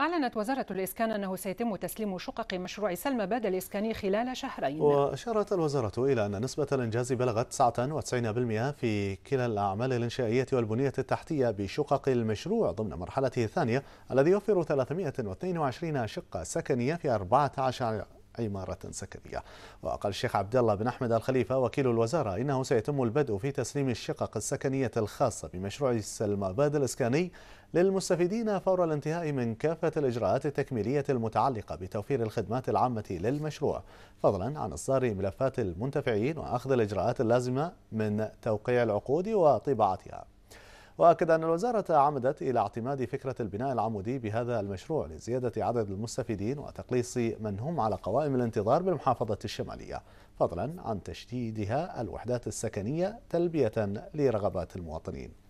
أعلنت وزارة الإسكان أنه سيتم تسليم شقق مشروع سلمى باد الإسكاني خلال شهرين وأشارت الوزارة إلى أن نسبة الإنجاز بلغت 99% في كلا الأعمال الإنشائية والبنية التحتية بشقق المشروع ضمن مرحلته الثانية الذي يوفر 322 شقة سكنية في 14 عمارة سكنية وقال الشيخ عبد الله بن أحمد الخليفة وكيل الوزارة إنه سيتم البدء في تسليم الشقق السكنية الخاصة بمشروع المبادئ الإسكاني للمستفيدين فور الانتهاء من كافة الإجراءات التكميلية المتعلقة بتوفير الخدمات العامة للمشروع فضلا عن إصدار ملفات المنتفعين وأخذ الإجراءات اللازمة من توقيع العقود وطباعتها وأكد أن الوزارة عمدت إلى اعتماد فكرة البناء العمودي بهذا المشروع لزيادة عدد المستفيدين وتقليص من هم على قوائم الانتظار بالمحافظة الشمالية فضلا عن تشديدها الوحدات السكنية تلبية لرغبات المواطنين